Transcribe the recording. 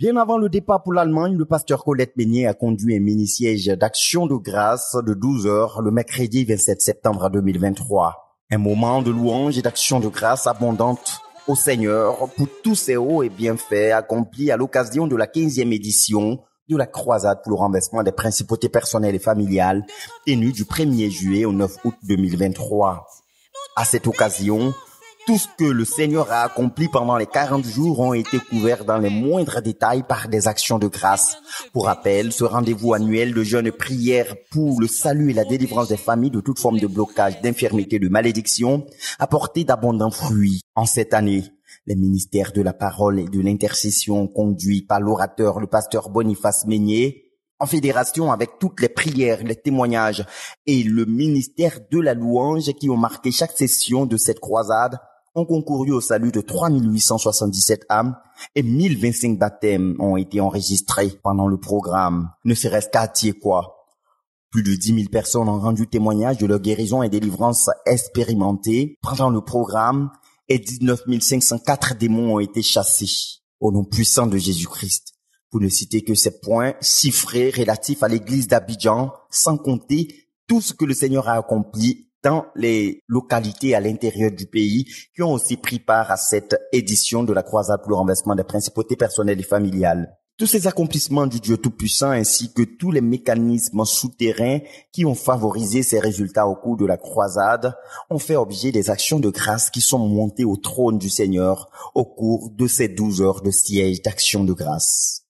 Bien avant le départ pour l'Allemagne, le pasteur Colette Meunier a conduit un mini-siège d'action de grâce de 12 heures le mercredi 27 septembre 2023. Un moment de louange et d'action de grâce abondante au Seigneur pour tous ses hauts et bienfaits accomplis à l'occasion de la 15e édition de la croisade pour le renversement des principautés personnelles et familiales tenue du 1er juillet au 9 août 2023. À cette occasion, tout ce que le Seigneur a accompli pendant les 40 jours ont été couverts dans les moindres détails par des actions de grâce. Pour rappel, ce rendez-vous annuel de jeunes prières pour le salut et la délivrance des familles de toute forme de blocage, d'infirmité, de malédiction a porté d'abondants fruits en cette année. Les ministères de la parole et de l'intercession conduits par l'orateur, le pasteur Boniface Meignet, en fédération avec toutes les prières, les témoignages et le ministère de la louange qui ont marqué chaque session de cette croisade, ont concouru au salut de 3877 âmes et 1025 baptêmes ont été enregistrés pendant le programme, ne serait-ce qu'à quoi Plus de 10 000 personnes ont rendu témoignage de leur guérison et délivrance expérimentée pendant le programme et 19 504 démons ont été chassés au nom puissant de Jésus-Christ. Pour ne citer que ces points chiffrés relatifs à l'église d'Abidjan, sans compter tout ce que le Seigneur a accompli dans les localités à l'intérieur du pays qui ont aussi pris part à cette édition de la croisade pour le renversement des principautés personnelles et familiales. Tous ces accomplissements du Dieu Tout-Puissant ainsi que tous les mécanismes souterrains qui ont favorisé ces résultats au cours de la croisade ont fait objet des actions de grâce qui sont montées au trône du Seigneur au cours de ces douze heures de siège d'action de grâce.